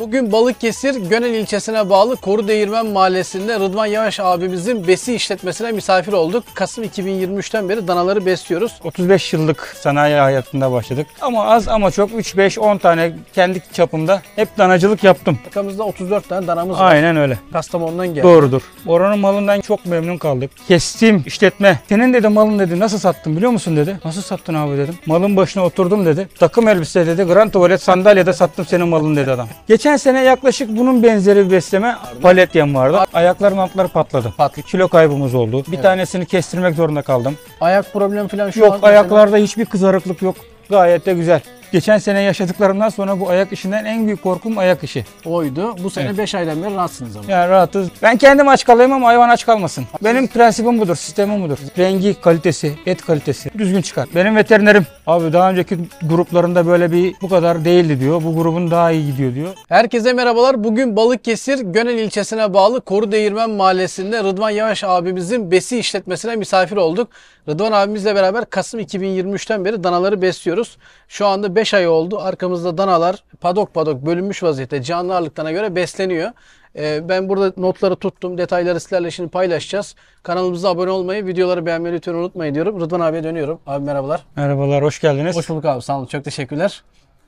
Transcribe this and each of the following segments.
Bugün Balıkesir Gönel ilçesine bağlı Koru Değirmen Mahallesi'nde Rıdvan Yavaş abimizin besi işletmesine misafir olduk. Kasım 2023'ten beri danaları besliyoruz. 35 yıllık sanayi hayatında başladık. Ama az ama çok 3-5-10 tane kendi çapımda hep danacılık yaptım. Arkamızda 34 tane danamız var. Aynen öyle. Kastamonu'dan geldi. Doğrudur. Oranın malından çok memnun kaldık. Kestim işletme. Senin dedi malın dedi nasıl sattın biliyor musun dedi. Nasıl sattın abi dedim. Malın başına oturdum dedi. Takım elbise dedi. Grand tuvalet sandalyede sattım senin malın dedi adam. Geç Geçen sene yaklaşık bunun benzeri bir besleme palet yem vardı. Ayakların altları patladı. Patladı. Kilo kaybımız oldu. Bir Evet. tanesini kestirmek zorunda kaldım. Ayak problemi falan şu an Yok mesela- ayaklarda hiçbir kızarıklık yok. Gayet de güzel. Geçen sene yaşadıklarımdan sonra bu ayak işinden en büyük korkum ayak işi. Oydu. Bu sene Evet. aydan beri rahatsınız ama. Yani rahatız. Ben kendim aç kalayım ama hayvan aç kalmasın. Benim prensibim budur, sistemim budur. Rengi, kalitesi, et kalitesi düzgün çıkar. Benim veterinerim abi daha önceki gruplarında böyle bir bu kadar değildi diyor. Bu grubun daha iyi gidiyor diyor. Herkese merhabalar. Bugün Balıkesir Gönel ilçesine bağlı Koru Değirmen Mahallesi'nde Rıdvan Yavaş abimizin besi işletmesine misafir olduk. Rıdvan abimizle beraber Kasım 2023'ten beri danaları besliyoruz. Şu anda 5 5 ay oldu. Arkamızda danalar padok padok bölünmüş vaziyette canlı ağırlıklarına göre besleniyor. Ee, ben burada notları tuttum. Detayları sizlerle şimdi paylaşacağız. Kanalımıza abone olmayı, videoları beğenmeyi lütfen unutmayın diyorum. Rıdvan abiye dönüyorum. Abi merhabalar. Merhabalar, hoş geldiniz. Hoş bulduk abi. Sağ olun. Çok teşekkürler.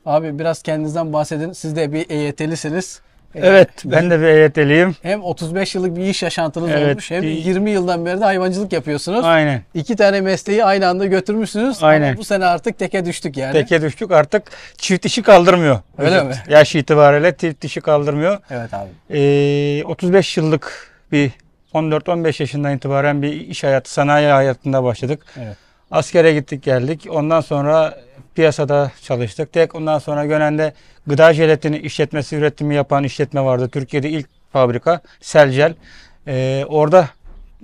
Abi biraz kendinizden bahsedin. Siz de bir EYT'lisiniz. Evet ben de bir EYT'liyim. Hem 35 yıllık bir iş yaşantınız Evet, olmuş hem bir- 20 yıldan beri de hayvancılık yapıyorsunuz. Aynen. İki tane mesleği aynı anda götürmüşsünüz. Aynen. Ama bu sene artık teke düştük yani. Teke düştük artık çift işi kaldırmıyor. Öyle mi? Yaş itibariyle çift işi kaldırmıyor. Evet abi. Ee, 35 yıllık bir 14-15 yaşından itibaren bir iş hayatı, sanayi hayatında başladık. Evet. Askere gittik geldik. Ondan sonra piyasada çalıştık. Tek ondan sonra Gönen'de gıda jelatini işletmesi üretimi yapan işletme vardı. Türkiye'de ilk fabrika Selcel. Ee, orada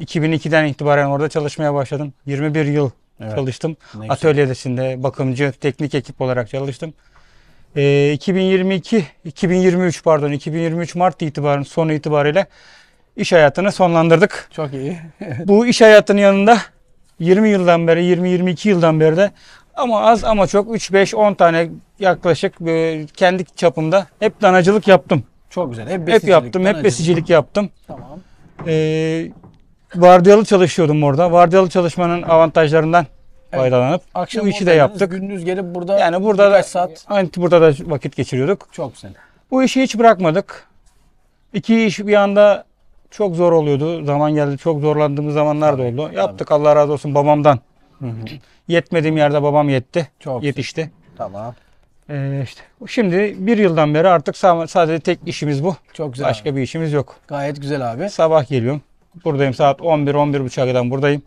2002'den itibaren orada çalışmaya başladım. 21 yıl evet. çalıştım. Atölyedesinde bakımcı, teknik ekip olarak çalıştım. Ee, 2022, 2023 pardon 2023 Mart itibaren sonu itibariyle iş hayatını sonlandırdık. Çok iyi. Bu iş hayatının yanında 20 yıldan beri, 20-22 yıldan beri de ama az ama çok 3-5-10 tane yaklaşık kendi çapımda hep danacılık yaptım. Çok güzel. Hep, hep yaptım. Hep besicilik yaptım. Tamam. Ee, vardiyalı çalışıyordum orada. Vardiyalı çalışmanın avantajlarından evet. faydalanıp Akşam bu işi de yaptık. Gündüz gelip burada yani burada da saat. Hani burada da vakit geçiriyorduk. Çok güzel. Bu işi hiç bırakmadık. İki iş bir anda çok zor oluyordu. Zaman geldi. Çok zorlandığımız zamanlar da oldu. Yaptık. Allah razı olsun babamdan. Yetmediğim yerde babam yetti. Çok yetişti. Güzel. Tamam. Ee, işte şimdi bir yıldan beri artık sadece tek işimiz bu. Çok güzel. Başka abi. bir işimiz yok. Gayet güzel abi. Sabah geliyorum. Buradayım saat 11 11 buçuk'a buradayım.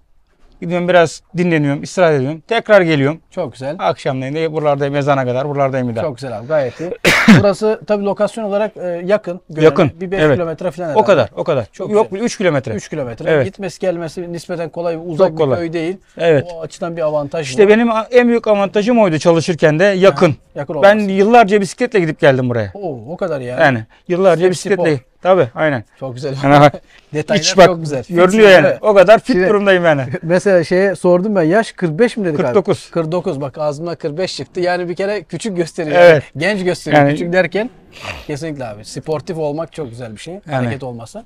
Gidiyorum biraz dinleniyorum, istirahat ediyorum. Tekrar geliyorum. Çok güzel. Akşamleyin de buralardayım mezana kadar, buralardayım bir daha. Çok güzel abi gayet iyi. Burası tabii lokasyon olarak e, yakın. Görene. Yakın. Bir 5 evet. kilometre falan herhalde. O kadar, o kadar. Çok Yok güzel. 3 kilometre. 3 kilometre. Evet. Gitmesi gelmesi nispeten kolay, uzak Çok kolay. bir köy değil. Evet. O açıdan bir avantaj. İşte bu. benim en büyük avantajım oydu çalışırken de yakın. Ha, yakın olması. Ben yıllarca bisikletle gidip geldim buraya. Oo, o kadar yani. Yani yıllarca Step bisikletle. Spor. Tabii aynen. Çok güzel. Yani, Detaylar iç bak, çok güzel. Görünüyor yani. O kadar fit Şimdi, durumdayım yani. Mesela şeye sordum ben yaş 45 mi dedik 49. abi? 49. Bak ağzımda 45 çıktı. Yani bir kere küçük gösteriyor. Evet. genç gösteriyor. Yani, küçük derken kesinlikle abi. Sportif olmak çok güzel bir şey. Yani, Hareket olmasa.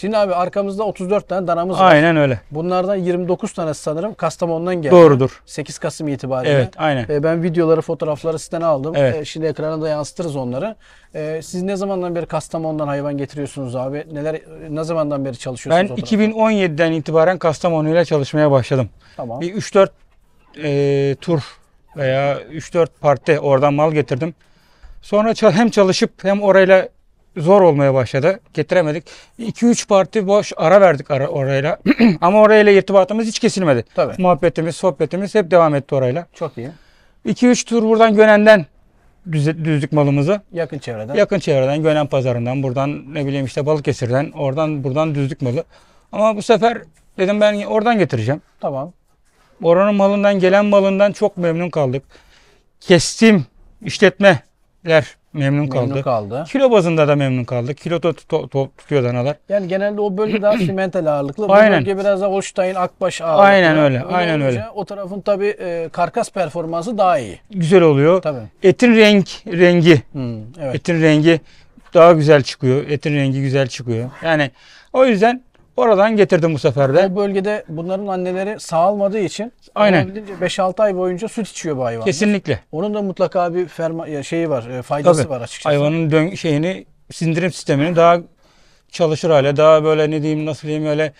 Şimdi abi arkamızda 34 tane danamız var. Aynen öyle. Bunlardan 29 tane sanırım Kastamonu'dan geldi. Doğrudur. 8 Kasım itibariyle. Evet aynen. E, ben videoları, fotoğrafları sizden aldım. Evet. E, şimdi ekrana da yansıtırız onları. E, siz ne zamandan beri Kastamonu'dan hayvan getiriyorsunuz abi? Neler ne zamandan beri çalışıyorsunuz? Ben 2017'den itibaren Kastamonu ile çalışmaya başladım. Tamam. Bir 3-4 e, tur veya 3-4 parti oradan mal getirdim. Sonra hem çalışıp hem orayla zor olmaya başladı. Getiremedik. 2-3 parti boş ara verdik ara, orayla. Ama orayla irtibatımız hiç kesilmedi. Tabii. Muhabbetimiz, sohbetimiz hep devam etti orayla. Çok iyi. 2-3 tur buradan Gönen'den düz, düzlük malımızı. Yakın çevreden. Yakın çevreden, Gönen pazarından, buradan ne bileyim işte Balıkesir'den, oradan buradan düzlük malı. Ama bu sefer dedim ben oradan getireceğim. Tamam. Oranın malından, gelen malından çok memnun kaldık. Kestim işletme Ler memnun kaldı. Memnun kaldı. Kilo bazında da memnun kaldı. Kilo to, tutuyor danalar. Yani genelde o bölge daha simental ağırlıklı. Bu Aynen. bölge biraz daha Holstein, Akbaş ağırlıklı. Aynen öyle. öyle Aynen öyle. O tarafın tabii e, karkas performansı daha iyi. Güzel oluyor. Tabii. Etin renk rengi. Hmm, evet. Etin rengi daha güzel çıkıyor. Etin rengi güzel çıkıyor. Yani o yüzden Oradan getirdim bu sefer de. O bölgede bunların anneleri sağalmadığı için Aynen. 5-6 ay boyunca süt içiyor bu hayvan. Kesinlikle. Onun da mutlaka bir ferma şeyi var, e, faydası Tabii. var açıkçası. Hayvanın dön şeyini sindirim sistemini daha çalışır hale, daha böyle ne diyeyim nasıl diyeyim öyle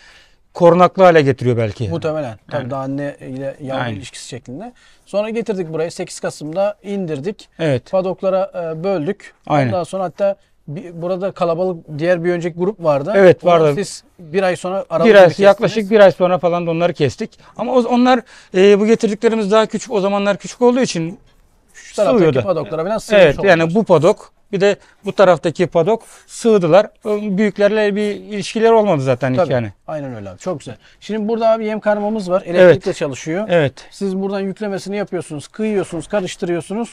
korunaklı hale getiriyor belki. Muhtemelen. Tabii daha anne ile yavru Aynen. ilişkisi şeklinde. Sonra getirdik buraya 8 Kasım'da indirdik. Evet. Padoklara e, böldük. Aynen. Ondan sonra hatta bir, burada kalabalık diğer bir önceki grup vardı. Evet vardı. Siz bir ay sonra aralıkta bir ay, bir yaklaşık bir ay sonra falan da onları kestik. Ama o, onlar e, bu getirdiklerimiz daha küçük. O zamanlar küçük olduğu için Şu taraftaki sığıyordu. padoklara falan sığmış Evet oldular. yani bu padok bir de bu taraftaki padok sığdılar. Büyüklerle bir ilişkiler olmadı zaten Tabii, yani. Aynen öyle abi. Çok güzel. Şimdi burada abi yem karmamız var. Elektrikle evet. çalışıyor. Evet. Siz buradan yüklemesini yapıyorsunuz. Kıyıyorsunuz, karıştırıyorsunuz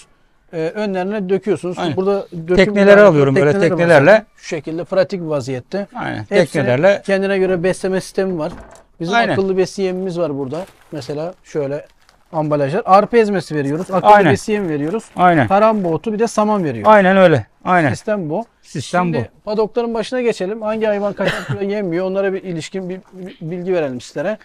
e, önlerine döküyorsunuz. Aynen. Burada tekneleri alıyorum böyle teknelerle. Mesela, şu şekilde pratik vaziyette. Aynen. Hepsi teknelerle. Kendine göre besleme sistemi var. Bizim Aynen. akıllı besiye yemimiz var burada. Mesela şöyle ambalajlar. Arpa ezmesi veriyoruz. Akıllı Aynen. besiye yem veriyoruz. Aynen. Karamba otu bir de saman veriyoruz. Aynen öyle. Aynen. Sistem bu. Sistem Şimdi bu. padokların başına geçelim. Hangi hayvan kaç kilo yemiyor onlara bir ilişkin bir, bir bilgi verelim sizlere.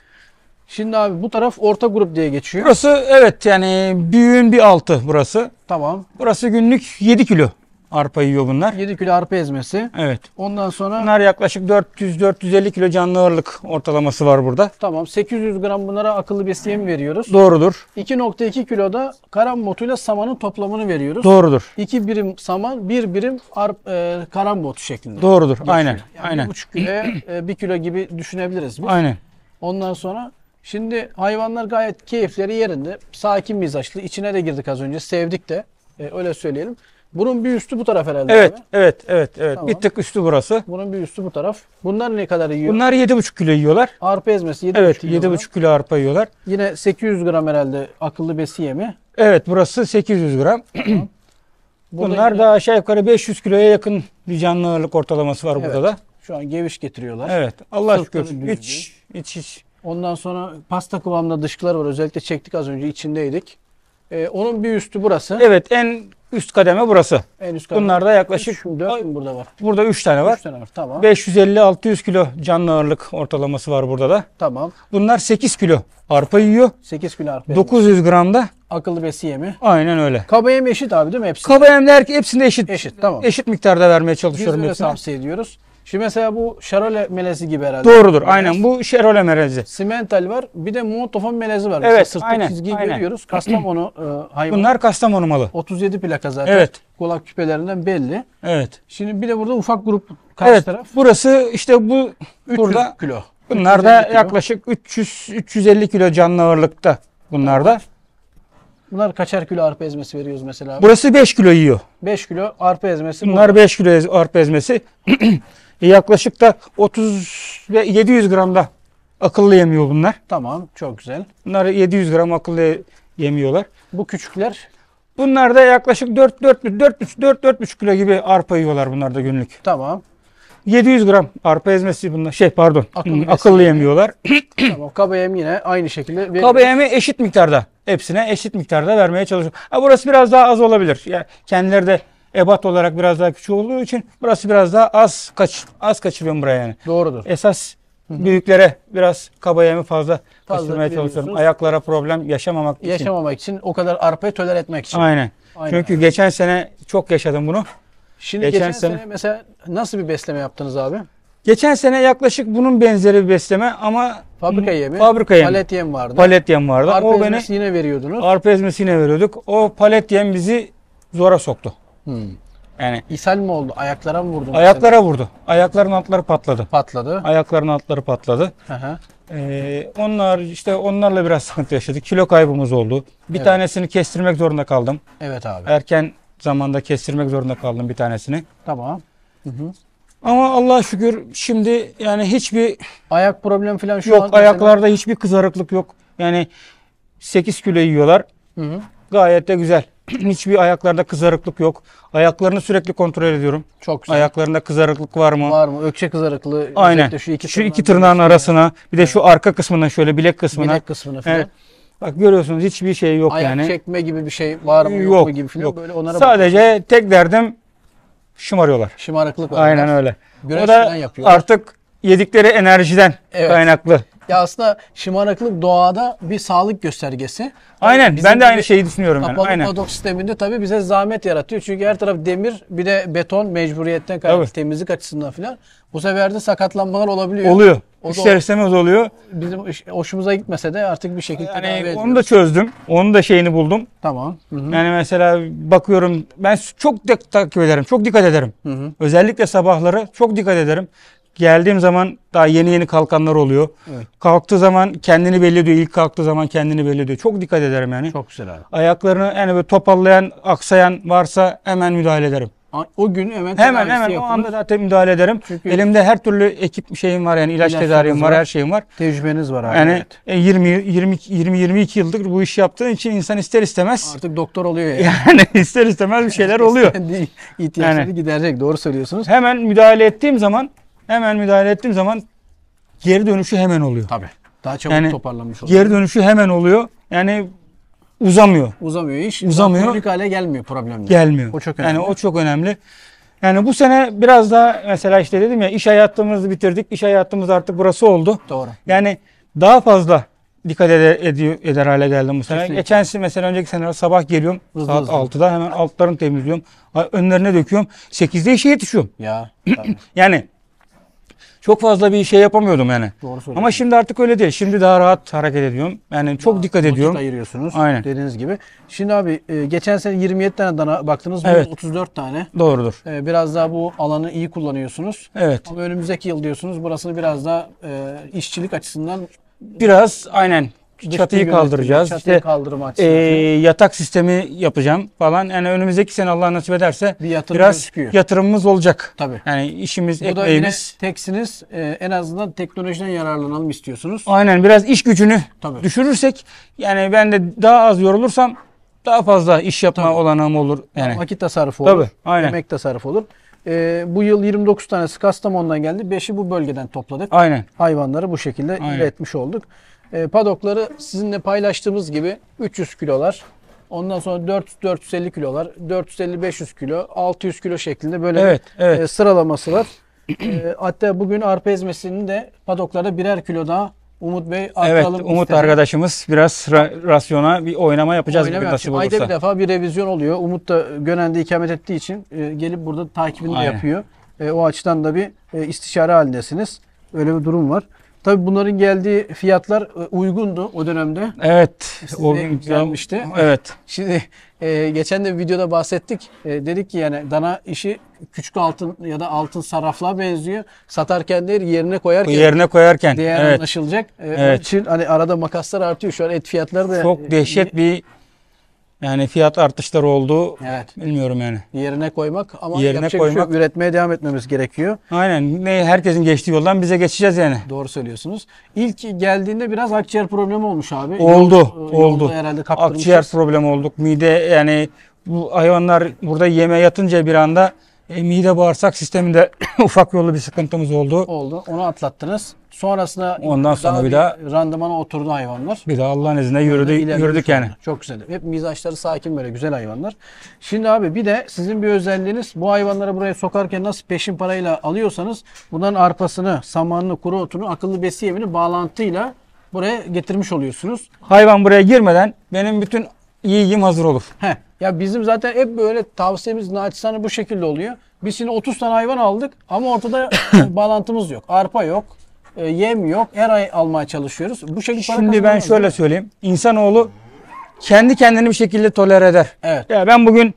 Şimdi abi bu taraf orta grup diye geçiyor. Burası evet yani büyüğün bir altı burası. Tamam. Burası günlük 7 kilo arpa yiyor bunlar. 7 kilo arpa ezmesi. Evet. Ondan sonra bunlar yaklaşık 400-450 kilo canlı ağırlık ortalaması var burada. Tamam. 800 gram bunlara akıllı besiye mi veriyoruz? Doğrudur. 2.2 kilo da karambot ile samanın toplamını veriyoruz. Doğrudur. 2 birim saman, 1 birim arp, e, karambot şeklinde. Doğrudur. Geçiyor. Aynen. Yani Aynen. 1,5 kilo, 1 e, kilo gibi düşünebiliriz biz. Aynen. Ondan sonra Şimdi hayvanlar gayet keyifleri yerinde. Sakin mizaçlı. İçine de girdik az önce. Sevdik de. E, öyle söyleyelim. Bunun bir üstü bu taraf herhalde. Evet, abi. evet, evet, evet. Tamam. Bir tık üstü burası. Bunun bir üstü bu taraf. Bunlar ne kadar yiyor? Bunlar 7,5 kilo yiyorlar. Arpa ezmesi 7,5 evet, kilo. Evet, 7,5 kilo arpa yiyorlar. Yine 800 gram herhalde akıllı besi yemi. Evet, burası 800 gram. Tamam. Bunlar da aşağı yukarı 500 kiloya yakın bir canlı ağırlık ortalaması var evet. burada da. Şu an geviş getiriyorlar. Evet. Allah Sırtları şükür. Düzgün. Hiç, hiç, hiç Ondan sonra pasta kıvamında dışkılar var. Özellikle çektik az önce içindeydik. Ee, onun bir üstü burası. Evet en üst kademe burası. En üst kademe. Bunlar da yaklaşık 3, 4 mü burada var? Burada 3 tane var. 3 tane var tamam. 550-600 kilo canlı ağırlık ortalaması var burada da. Tamam. Bunlar 8 kilo arpa yiyor. 8 kilo arpa. 900 gram da akıllı besi yemi. Aynen öyle. Kaba yem eşit abi değil mi hepsi? Kaba yemler hepsinde eşit. Eşit tamam. Eşit miktarda vermeye çalışıyorum. Biz öyle tavsiye ediyoruz. Şimdi mesela bu şarole melezi gibi herhalde. Doğrudur. Melez. Aynen bu şarole melezi. Simental var. Bir de Montofon melezi var. Mesela evet. Sırtta aynen, çizgiyi aynen. görüyoruz. Kastamonu e, hayvan. Bunlar Kastamonu malı. 37 plaka zaten. Evet. Kulak küpelerinden belli. Evet. Şimdi bir de burada ufak grup karşı evet, taraf. Burası işte bu 300 burada kilo. Bunlar da yaklaşık 300 350 kilo canlı ağırlıkta bunlar da. Bunlar kaçar kilo arpa ezmesi veriyoruz mesela? Burası 5 kilo yiyor. 5 kilo arpa ezmesi. Bunlar 5 kilo arpa ezmesi. E, yaklaşık da 30 ve 700 gramda akıllı yemiyor bunlar. Tamam çok güzel. Bunları 700 gram akıllı yemiyorlar. Bu küçükler? Bunlar da yaklaşık 4 4 4 4 4,5 kilo gibi arpa yiyorlar bunlar da günlük. Tamam. 700 gram arpa ezmesi bunlar. Şey pardon. Akıllı, akıllı yemiyorlar. tamam. Kaba yem yine aynı şekilde veriyoruz. Kaba yemi eşit miktarda. Hepsine eşit miktarda vermeye çalışıyorum. Ha, burası biraz daha az olabilir. Ya kendileri de ebat olarak biraz daha küçük olduğu için burası biraz daha az kaç az kaçırıyorum buraya yani. Doğrudur. Esas Hı-hı. büyüklere biraz kabayemi fazla, fazla kaçırmaya şey çalışıyorum. Ayaklara problem yaşamamak için. Yaşamamak için o kadar arpayı töler etmek için. Aynen. Aynen. Çünkü Aynen. geçen sene çok yaşadım bunu. Şimdi geçen, geçen sene, sene mesela nasıl bir besleme yaptınız abi? Geçen sene yaklaşık bunun benzeri bir besleme ama fabrika yemi, fabrika yemi. palet yem vardı. Palet yem vardı. Arpa o beni yine veriyordunuz. Arpa ezmesi yine veriyorduk. O palet yem bizi zora soktu. Hmm. Yani ishal mi oldu? Ayaklara mı vurdu? Ayaklara mesela? vurdu. Ayakların altları patladı. Patladı. Ayakların altları patladı. Ee, onlar işte onlarla biraz sıkıntı yaşadık. Kilo kaybımız oldu. Bir evet. tanesini kestirmek zorunda kaldım. Evet abi. Erken zamanda kestirmek zorunda kaldım bir tanesini. Tamam. Hı hı. Ama Allah şükür şimdi yani hiçbir ayak problem falan şu yok. An ayaklarda mesela... hiçbir kızarıklık yok. Yani 8 kilo yiyorlar. Hı hı. Gayet de güzel. Hiçbir ayaklarda kızarıklık yok. Ayaklarını sürekli kontrol ediyorum. Çok güzel. Ayaklarında kızarıklık var mı? Var mı? Ökçe kızarıklığı. Aynen. Şu iki, şu iki tırnağın arasına. Bir de şu arka kısmından şöyle bilek kısmına. Bilek kısmına falan. Evet. Bak görüyorsunuz hiçbir şey yok Ayak yani. Ayak çekme gibi bir şey var mı yok, yok mu gibi falan. Yok. Böyle onlara Sadece bakıyorsun. tek derdim şımarıyorlar. Şımarıklık var. Aynen öyle. Güreş o da yapıyorlar. artık yedikleri enerjiden evet. kaynaklı. Ya aslında şımarıklık doğada bir sağlık göstergesi. Aynen. Bizim ben de aynı şeyi düşünüyorum. Kapalı yani. Aynen. padok sisteminde tabii bize zahmet yaratıyor. Çünkü her taraf demir bir de beton mecburiyetten kaynaklı tabii. temizlik açısından falan. Bu sefer de sakatlanmalar olabiliyor. Oluyor. O İster istemez oluyor. Bizim hoşumuza gitmese de artık bir şekilde yani onu ediyoruz. da çözdüm. Onun da şeyini buldum. Tamam. Hı-hı. Yani mesela bakıyorum ben çok takip ederim. Çok dikkat ederim. Hı-hı. Özellikle sabahları çok dikkat ederim. Geldiğim zaman daha yeni yeni kalkanlar oluyor. Evet. Kalktığı zaman kendini belli ediyor. İlk kalktığı zaman kendini belli ediyor. Çok dikkat ederim yani. Çok güzel abi. Ayaklarını yani böyle topallayan, aksayan varsa hemen müdahale ederim. O gün hemen hemen hemen yapılır. o anda zaten müdahale ederim. Çünkü Elimde her türlü ekip şeyim var yani ilaç tedarim var, var, her şeyim var. Tecrübeniz var abi. Yani evet. 20 20 20 22 yıldır bu işi yaptığın için insan ister istemez artık doktor oluyor yani. Yani ister istemez bir şeyler oluyor. İhtiyaçları yani. giderecek doğru söylüyorsunuz. Hemen müdahale ettiğim zaman Hemen müdahale ettiğim zaman geri dönüşü hemen oluyor. Tabii. Daha çabuk yani, toparlanmış oluyor. Geri dönüşü hemen oluyor. Yani uzamıyor. Uzamıyor iş. Uzamıyor. Kronik hale gelmiyor problemler. Gelmiyor. O çok önemli. Yani o çok önemli. Yani bu sene biraz daha mesela işte dedim ya iş hayatımızı bitirdik. İş hayatımız artık burası oldu. Doğru. Yani daha fazla dikkat eder, ediyor, eder hale geldim bu sene. Geçen sene mesela önceki sene sabah geliyorum hızlı saat hızlı. 6'da hemen altlarını temizliyorum. Önlerine döküyorum. 8'de işe yetişiyorum. Ya. yani çok fazla bir şey yapamıyordum yani. Doğru söylüyorsun. Ama şimdi artık öyle değil. Şimdi daha rahat hareket ediyorum. Yani çok daha dikkat ediyorum. ayırıyorsunuz. Aynen. Dediğiniz gibi. Şimdi abi e, geçen sene 27 tane dana baktınız. Evet. 34 tane. Doğrudur. E, biraz daha bu alanı iyi kullanıyorsunuz. Evet. Ama önümüzdeki yıl diyorsunuz burasını biraz daha e, işçilik açısından biraz aynen çatıyı, çatıyı kaldıracağız. Çatıyı işte, kaldırma E, yatak sistemi yapacağım falan. Yani önümüzdeki sene Allah nasip ederse bir yatırım biraz gözüküyor. yatırımımız olacak. Tabii. Yani işimiz, Bu ekmeğimiz. Bu da yine teksiniz. E, en azından teknolojiden yararlanalım istiyorsunuz. Aynen biraz iş gücünü Tabii. düşürürsek yani ben de daha az yorulursam daha fazla iş yapma Tabii. olanağım olur. Yani. Vakit tasarrufu olur. Tabii, aynen. Emek tasarrufu olur. E, bu yıl 29 tanesi Kastamonu'dan geldi. 5'i bu bölgeden topladık. Aynen. Hayvanları bu şekilde Aynen. iletmiş olduk. E, padokları sizinle paylaştığımız gibi 300 kilolar, ondan sonra 400 450 kilolar, 450 500 kilo, 600 kilo şeklinde böyle evet, evet. E, sıralaması var. e, hatta bugün arpa ezmesinin de padoklarda birer kilo daha Umut Bey Evet Umut istedim. arkadaşımız biraz ra- rasyona bir oynama yapacağız oynama bugün nasip Ayda bir defa bir revizyon oluyor. Umut da Gönen'de ikamet ettiği için e, gelip burada takibini Aynen. de yapıyor. E, o açıdan da bir e, istişare halindesiniz. Öyle bir durum var. Tabii bunların geldiği fiyatlar e, uygundu o dönemde. Evet. Size o gün gelmişti. Evet. Şimdi e, geçen de videoda bahsettik. E, dedik ki yani dana işi küçük altın ya da altın sarafla benziyor. Satarken değil yerine koyarken. Yerine koyarken. Değer evet. anlaşılacak. E, evet. için hani arada makaslar artıyor. Şu an et fiyatları da. Çok e, dehşet e, bir yani fiyat artışları oldu. Evet. Bilmiyorum yani. Yerine koymak ama Yerine yapacak koymak. bir şey Üretmeye devam etmemiz gerekiyor. Aynen. Ne herkesin geçtiği yoldan bize geçeceğiz yani. Doğru söylüyorsunuz. İlk geldiğinde biraz akciğer problemi olmuş abi. Oldu. Yol, oldu. Herhalde Akciğer problemi olduk. Mide yani bu hayvanlar burada yeme yatınca bir anda e, mide bağırsak sisteminde ufak yollu bir sıkıntımız oldu. Oldu. Onu atlattınız. Sonrasında Ondan sonra bir daha- randımana oturdu hayvanlar. Bir daha Allah'ın izniyle yürüdü, yürüdük yani. Çok güzel. Hep mizaçları sakin böyle güzel hayvanlar. Şimdi abi bir de sizin bir özelliğiniz bu hayvanları buraya sokarken nasıl peşin parayla alıyorsanız bunların arpasını, samanını, kuru otunu, akıllı besi yemini bağlantıyla buraya getirmiş oluyorsunuz. Hayvan buraya girmeden benim bütün yiyeyim hazır olur. Heh. Ya bizim zaten hep böyle tavsiyemiz naçizane bu şekilde oluyor. Biz şimdi 30 tane hayvan aldık ama ortada bağlantımız yok. Arpa yok, e, yem yok. Her ay almaya çalışıyoruz. Bu şekilde para Şimdi ben şöyle ya. söyleyeyim. İnsanoğlu kendi kendini bir şekilde toler eder. Evet. Ya ben bugün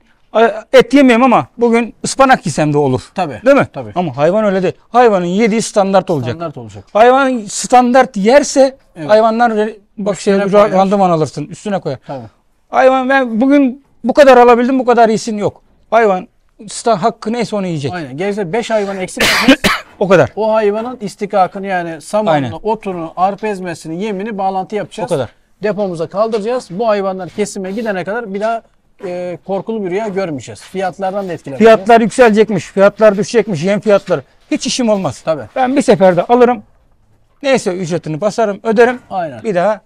et yemeyeyim ama bugün ıspanak yesem de olur. Tabii. Değil mi? Tabii. Ama hayvan öyle değil. Hayvanın yediği standart olacak. Standart olacak. Hayvan standart yerse evet. hayvanlar bak Üstüne şey randıman alırsın. Üstüne koyar. Tabii. Hayvan ben bugün bu kadar alabildim bu kadar iyisin yok. Hayvan stan hakkı neyse onu yiyecek. Aynen. Gerekirse 5 hayvan eksik O kadar. O hayvanın istikakını yani samanını, otunu, arpa ezmesini, yemini bağlantı yapacağız. O kadar. Depomuza kaldıracağız. Bu hayvanlar kesime gidene kadar bir daha e, korkulu bir rüya görmeyeceğiz. Fiyatlardan da etkilenir. Fiyatlar yükselecekmiş, fiyatlar düşecekmiş, yem fiyatları. Hiç işim olmaz. Tabii. Ben bir seferde alırım. Neyse ücretini basarım, öderim. Aynen. Bir daha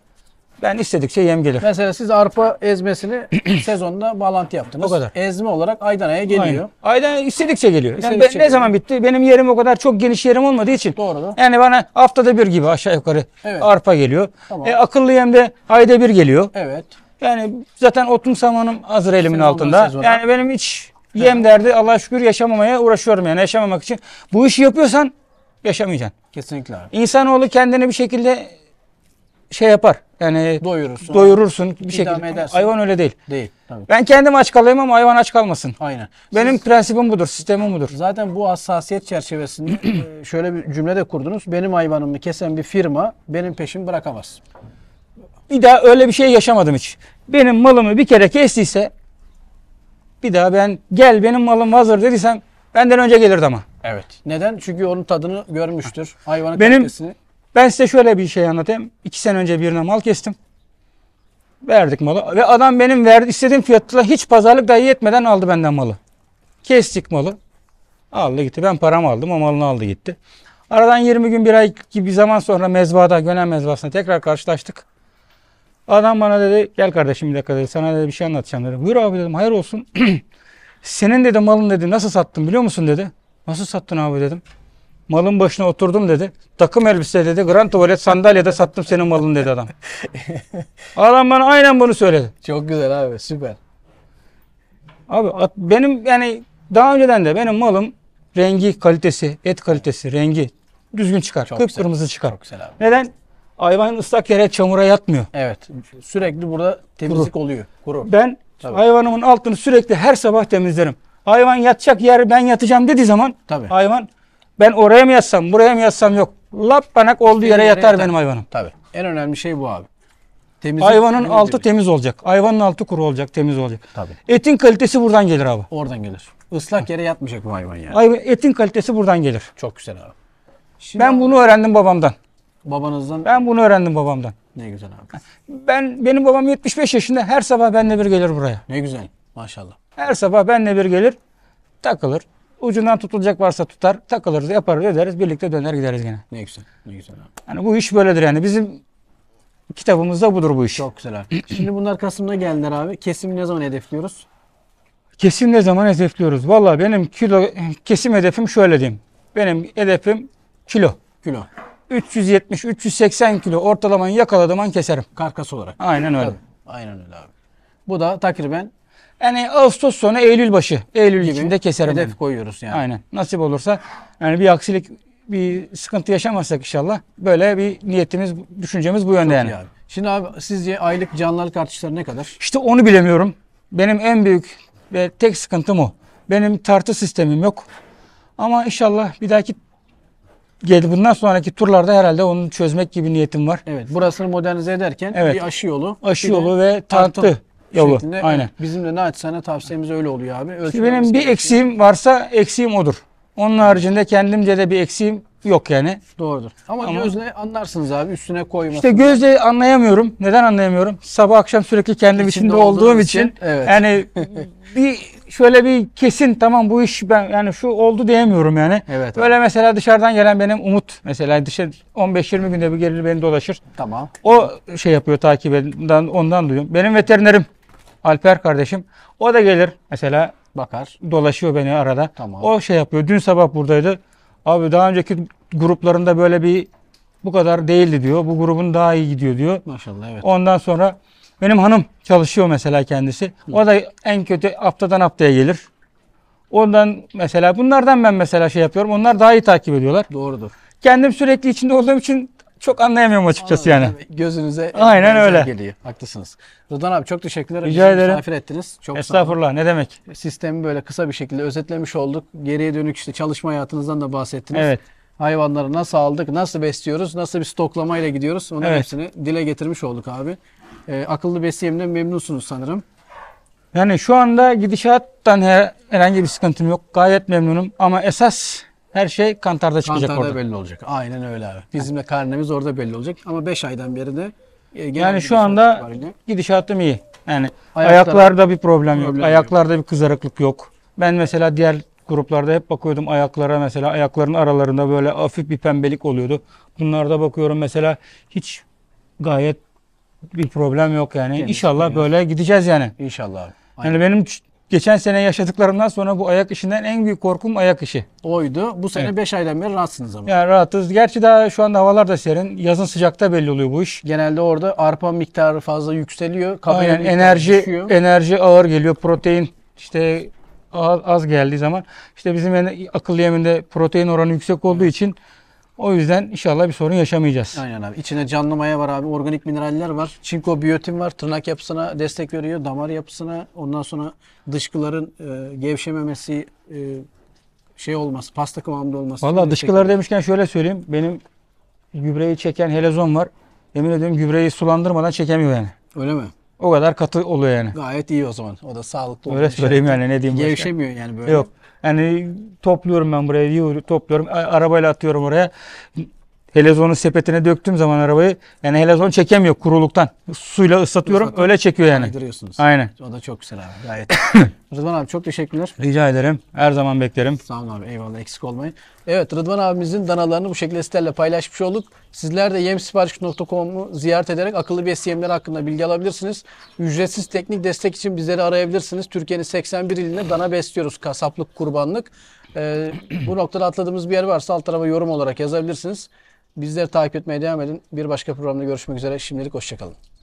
ben istedikçe yem gelir. Mesela siz arpa ezmesini sezonda bağlantı yaptınız. O kadar. Ezme olarak Aydana'ya geliyor. Aynen. Aydana istedikçe geliyor. İstedikçe yani ben, geliyor. ne zaman bitti? Benim yerim o kadar çok geniş yerim olmadığı için. Doğru. Yani bana haftada bir gibi aşağı yukarı evet. arpa geliyor. Tamam. E, akıllı yemde ayda bir geliyor. Evet. Yani zaten otun samanım hazır elimin Senin altında. Yani benim hiç yem evet. derdi Allah'a şükür yaşamamaya uğraşıyorum yani yaşamamak için. Bu işi yapıyorsan yaşamayacaksın. Kesinlikle abi. İnsanoğlu kendini bir şekilde şey yapar yani doyurursun. Doyurursun bir şekilde. Edersin. Hayvan öyle değil. Değil. Tabii. Ben kendim aç kalayım ama hayvan aç kalmasın. Aynen. Benim Siz, prensibim budur, sistemim budur. Zaten bu hassasiyet çerçevesinde e, şöyle bir cümle de kurdunuz. Benim hayvanımı kesen bir firma benim peşimi bırakamaz. Bir daha öyle bir şey yaşamadım hiç. Benim malımı bir kere kestiyse bir daha ben gel benim malım hazır dediysem benden önce gelirdi ama. Evet. Neden? Çünkü onun tadını görmüştür. Hayvanın benim, kalitesini. Ben size şöyle bir şey anlatayım. İki sene önce birine mal kestim. Verdik malı. Ve adam benim verdi, istediğim fiyatla hiç pazarlık dahi etmeden aldı benden malı. Kestik malı. Aldı gitti. Ben paramı aldım. O malını aldı gitti. Aradan 20 gün bir ay gibi bir zaman sonra mezbada, Gönen mezbasında tekrar karşılaştık. Adam bana dedi gel kardeşim bir dakika dedi sana dedi bir şey anlatacağım dedi. Buyur abi dedim hayır olsun. Senin dedi malın dedi nasıl sattın biliyor musun dedi. Nasıl sattın abi dedim. Malın başına oturdum dedi. Takım elbise dedi. Grand tuvalet sandalyede sattım senin malın dedi adam. adam bana aynen bunu söyledi. Çok güzel abi süper. Abi at, benim yani daha önceden de benim malım rengi, kalitesi, et kalitesi, rengi düzgün çıkar. Çok Kıpkırmızı çıkar. Çok güzel abi. Neden? Hayvan ıslak yere çamura yatmıyor. Evet. Sürekli burada temizlik Kuru. oluyor. Kuru. Ben Tabii. hayvanımın altını sürekli her sabah temizlerim. Hayvan yatacak yer ben yatacağım dediği zaman Tabii. hayvan ben oraya mı yatsam, buraya mı yatsam yok. Lappanak olduğu yere, yere yatar, yatar benim hayvanım. Tabii. En önemli şey bu abi. Temiz Hayvanın altı temiz olacak. Hayvanın altı kuru olacak, temiz olacak. Tabii. Etin kalitesi buradan gelir abi. Oradan gelir. Islak yere yatmayacak bu hayvan yani. Hayvan, etin kalitesi buradan gelir. Çok güzel abi. Şimdi ben bunu öğrendim babamdan. Babanızdan? Ben bunu öğrendim babamdan. Ne güzel abi. Ben benim babam 75 yaşında her sabah benle bir gelir buraya. Ne güzel. Maşallah. Her sabah benle bir gelir, takılır. Ucundan tutulacak varsa tutar, takılırız, yaparız, ederiz. Birlikte döner gideriz gene. Ne güzel, ne güzel abi. Yani bu iş böyledir yani. Bizim kitabımızda budur bu iş. Çok güzel abi. Şimdi bunlar Kasım'da geldiler abi. Kesim ne zaman hedefliyoruz? Kesim ne zaman hedefliyoruz? Valla benim kilo kesim hedefim şöyle diyeyim. Benim hedefim kilo. Kilo. 370-380 kilo ortalamayı yakaladığım an keserim. Karkas olarak. Aynen öyle. Tabii. Aynen öyle abi. Bu da takriben yani Ağustos sonu Eylül başı. Eylül gibi. İçinde keserim. Hedef yani. koyuyoruz yani. Aynen. Nasip olursa yani bir aksilik bir sıkıntı yaşamazsak inşallah böyle bir niyetimiz, düşüncemiz bu yönde Çok yani. Abi. Şimdi abi sizce aylık canlılık artışları ne kadar? İşte onu bilemiyorum. Benim en büyük ve tek sıkıntım o. Benim tartı sistemim yok. Ama inşallah bir dahaki geldi. Bundan sonraki turlarda herhalde onu çözmek gibi niyetim var. Evet. Burasını modernize ederken evet. bir aşı yolu. Aşı yolu ve tartı, tartı yolu. Şeklinde. Aynen. Bizim de naçizane tavsiyemiz öyle oluyor abi. İşte benim bir gerekiyor. eksiğim varsa eksiğim odur. Onun haricinde kendimce de bir eksiğim yok yani. Doğrudur. Ama, Ama gözle anlarsınız abi üstüne koymasın. İşte gözle anlayamıyorum. Neden anlayamıyorum? Sabah akşam sürekli kendim içinde, içinde olduğum için, için evet. yani bir şöyle bir kesin tamam bu iş ben yani şu oldu diyemiyorum yani. Evet. Böyle abi. mesela dışarıdan gelen benim Umut mesela dışarı 15-20 günde bir gelir beni dolaşır. Tamam. O şey yapıyor takip eden ondan duyuyorum. Benim veterinerim Alper kardeşim. O da gelir mesela bakar. dolaşıyor beni arada. Tamam. O şey yapıyor. Dün sabah buradaydı. Abi daha önceki gruplarında böyle bir bu kadar değildi diyor. Bu grubun daha iyi gidiyor diyor. Maşallah evet. Ondan sonra benim hanım çalışıyor mesela kendisi. O da en kötü haftadan haftaya gelir. Ondan mesela bunlardan ben mesela şey yapıyorum. Onlar daha iyi takip ediyorlar. Doğrudur. Kendim sürekli içinde olduğum için çok anlayamıyorum açıkçası Anladım. yani. Gözünüze Aynen öyle. geliyor. Haklısınız. Rıdvan abi çok teşekkürler. Rica Bizi ederim. Misafir ettiniz. Çok Estağfurullah ne demek. Sistemi böyle kısa bir şekilde özetlemiş olduk. Geriye dönük işte çalışma hayatınızdan da bahsettiniz. Evet. Hayvanları nasıl aldık, nasıl besliyoruz, nasıl bir stoklamayla gidiyoruz. Onun evet. hepsini dile getirmiş olduk abi. E, akıllı besleyimden memnunsunuz sanırım. Yani şu anda gidişattan her, herhangi bir sıkıntım yok. Gayet memnunum ama esas her şey kantarda çıkacak Kantarda orada. belli olacak. Aynen öyle abi. Bizim de karnemiz orada belli olacak. Ama 5 aydan beri de e, Yani şu anda gidişatım iyi. Yani Ayaklar- ayaklarda bir problem yok. Problem yok. Ayaklarda bir kızarıklık yok. Ben mesela diğer gruplarda hep bakıyordum ayaklara mesela ayakların aralarında böyle hafif bir pembelik oluyordu. Bunlarda bakıyorum mesela hiç gayet bir problem yok yani. Temiz, İnşallah temiz. böyle gideceğiz yani. İnşallah. Aynen. Yani benim Geçen sene yaşadıklarımdan sonra bu ayak işinden en büyük korkum ayak işi. Oydu. Bu sene 5 aydan beri rahatsınız ama. Yani rahatız. Gerçi daha şu anda havalar da serin. Yazın sıcakta belli oluyor bu iş. Genelde orada arpa miktarı fazla yükseliyor. Aynen enerji düşüyor. enerji ağır geliyor. Protein işte az, az geldiği zaman İşte bizim en- akıllı yeminde protein oranı yüksek olduğu için o yüzden inşallah bir sorun yaşamayacağız. Aynen abi. İçine canlı maya var abi. Organik mineraller var. Çinko biyotin var. Tırnak yapısına destek veriyor. Damar yapısına. Ondan sonra dışkıların e, gevşememesi e, şey olması. Pasta kıvamında olması. Valla dışkılar demişken şöyle söyleyeyim. Benim gübreyi çeken helezon var. Emin ediyorum gübreyi sulandırmadan çekemiyor yani. Öyle mi? O kadar katı oluyor yani. Gayet iyi o zaman. O da sağlıklı. Öyle söyleyeyim şey. yani ne diyeyim. Gevşemiyor başka. yani böyle. Yok. Yani topluyorum ben buraya, topluyorum, arabayla atıyorum oraya. Helezonu sepetine döktüğüm zaman arabayı yani helezon çekemiyor kuruluktan. Suyla ıslatıyorum Islatıp öyle çekiyor yani. Kaydırıyorsunuz. Aynen. O da çok güzel abi gayet. Rıdvan abi çok teşekkürler. Rica ederim. Her zaman beklerim. Sağ olun abi eyvallah eksik olmayın. Evet Rıdvan abimizin danalarını bu şekilde sizlerle paylaşmış olduk. Sizler de yemsipariş.com'u ziyaret ederek akıllı bes yemleri hakkında bilgi alabilirsiniz. Ücretsiz teknik destek için bizleri arayabilirsiniz. Türkiye'nin 81 ilinde dana besliyoruz kasaplık kurbanlık. Ee, bu noktada atladığımız bir yer varsa alt tarafa yorum olarak yazabilirsiniz. Bizleri takip etmeye devam edin. Bir başka programda görüşmek üzere. Şimdilik hoşçakalın.